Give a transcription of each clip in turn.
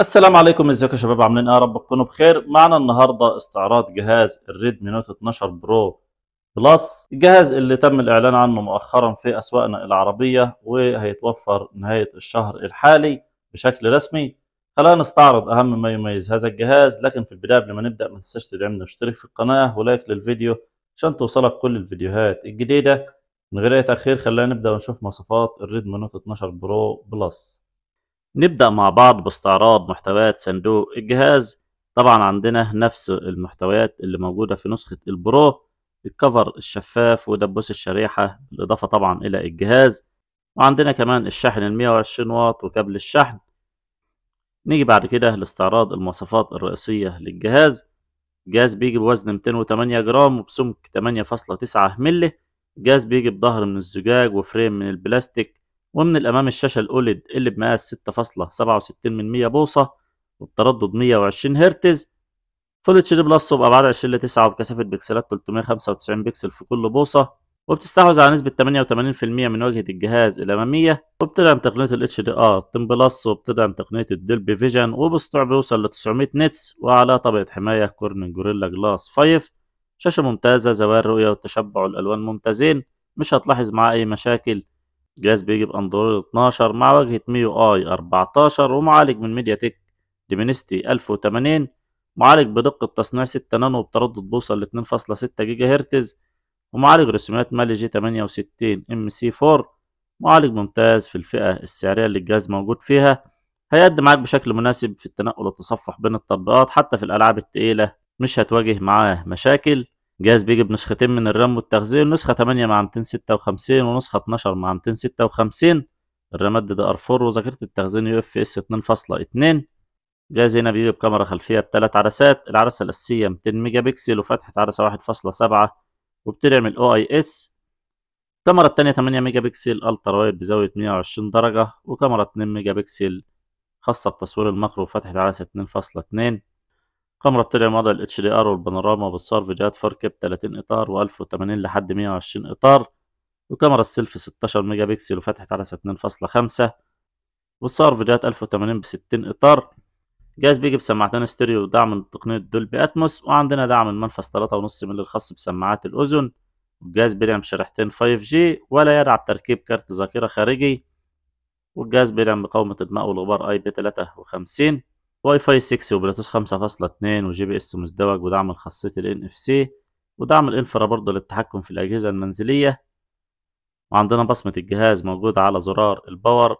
السلام عليكم ازيكم يا شباب عاملين ايه يا رب تكونوا بخير معنا النهارده استعراض جهاز الريدمي نوت 12 برو بلس الجهاز اللي تم الاعلان عنه مؤخرا في اسواقنا العربيه وهيتوفر نهايه الشهر الحالي بشكل رسمي خلينا نستعرض اهم ما يميز هذا الجهاز لكن في البدايه قبل ما نبدا ما تنساش تدعمنا واشترك في القناه ولايك للفيديو عشان توصلك كل الفيديوهات الجديده من غير اي تاخير خلينا نبدا ونشوف مواصفات الريدمي نوت 12 برو بلس نبدأ مع بعض باستعراض محتويات صندوق الجهاز طبعا عندنا نفس المحتويات اللي موجودة في نسخة البرو الكفر الشفاف ودبوس الشريحة بالإضافة طبعا إلى الجهاز وعندنا كمان الشحن ال وعشرين واط وكابل الشحن نيجي بعد كده لاستعراض المواصفات الرئيسية للجهاز الجهاز بيجي بوزن 208 جرام وبسمك 8.9 ملي الجهاز بيجي بظهر من الزجاج وفريم من البلاستيك ومن الأمام الشاشة الأوليد اللي بمقاس 6.67 من 100 بوصة وبتردد 120 هرتز فول اتش دي بلس وبأبعاد 20 ل 9 وبكثافة بكسلات 395 بكسل في كل بوصة وبتستحوذ على نسبة 88% من واجهة الجهاز الأمامية وبتدعم تقنية ال اتش دي ار 10 بلس وبتدعم تقنية الدولبي فيجن وبسطوع بيوصل ل 900 نتس وعلى طبقة حماية كورنينج جوريلا جلاس 5 شاشة ممتازة زوايا الرؤية والتشبع والألوان ممتازين مش هتلاحظ معاه أي مشاكل جهاز بيجي باندرويد 12 مع واجهة ميو اي 14 ومعالج من ميديا تك ديمينستي 1080 معالج بدقة تصنيع 6 نانو بتردد بوصل ل 2.6 جيجا هرتز ومعالج رسومات مالي جي 68 ام سي 4 معالج ممتاز في الفئة السعرية اللي الجهاز موجود فيها هيقدم معاك بشكل مناسب في التنقل والتصفح بين التطبيقات حتى في الألعاب التقيلة مش هتواجه معاه مشاكل جهاز بيجي بنسختين من الرام والتخزين نسخة 8 مع 256 ونسخة 12 مع 256 الرامات دي ار 4 وذاكرة التخزين يو اف اس 2.2 جهاز هنا بيجي بكاميرا خلفية بثلاث عدسات العدسة الأساسية 200 ميجا بكسل وفتحة عدسة 1.7 وبتدعم او اي اس الكاميرا التانية 8 ميجا بكسل الترا وايد بزاوية 120 درجة وكاميرا 2 ميجا بكسل خاصة بتصوير المقر وفتحة عدسة 2.2 قام طلع مدى ال HDR والبانوراما بتصور فيديوهات 4K ب 30 إطار و1080 لحد 120 إطار وكاميرا السيلفي 16 ميجا بكسل وفتحت عدسة 2.5 وتصور فيديوهات 1080 ب 60 إطار جهاز بيجي بسماعتين ستيريو ودعم تقنية دولبي أتموس وعندنا دعم المنفذ 3.5 ملي الخاص بسماعات الأذن والجهاز بيدعم شريحتين 5G ولا يدعم تركيب كارت ذاكرة خارجي والجهاز بيدعم مقاومة الماء والغبار اي بي 53 واي فاي 6 وبلوتوث 5.2 وجي بي اس مزدوج ودعم خاصية ال ان اف سي ودعم الانفرا برضه للتحكم في الأجهزة المنزلية وعندنا بصمة الجهاز موجودة على زرار الباور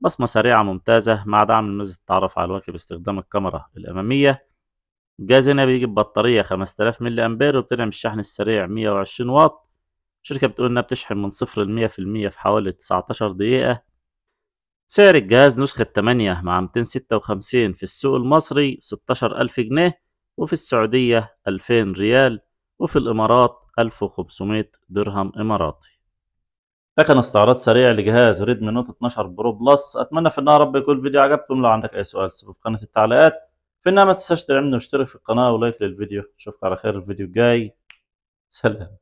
بصمة سريعة ممتازة مع دعم ميزة التعرف على الواجهة باستخدام الكاميرا الأمامية الجهاز هنا بيجي ببطارية 5000 ملي أمبير وبتدعم الشحن السريع 120 واط الشركة بتقول إنها بتشحن من صفر لمية في المية في حوالي 19 دقيقة سعر الجهاز نسخة 8 مع 256 في السوق المصري 16000 جنيه وفي السعودية 2000 ريال وفي الإمارات 1500 درهم إماراتي ده كان استعراض سريع لجهاز ريدمي نوت 12 برو بلس أتمنى في النهاية رب يكون الفيديو عجبكم لو عندك أي سؤال سيبه في قناة التعليقات في النهاية ما تنساش تدعمنا واشترك في القناة ولايك للفيديو أشوفك على خير الفيديو الجاي سلام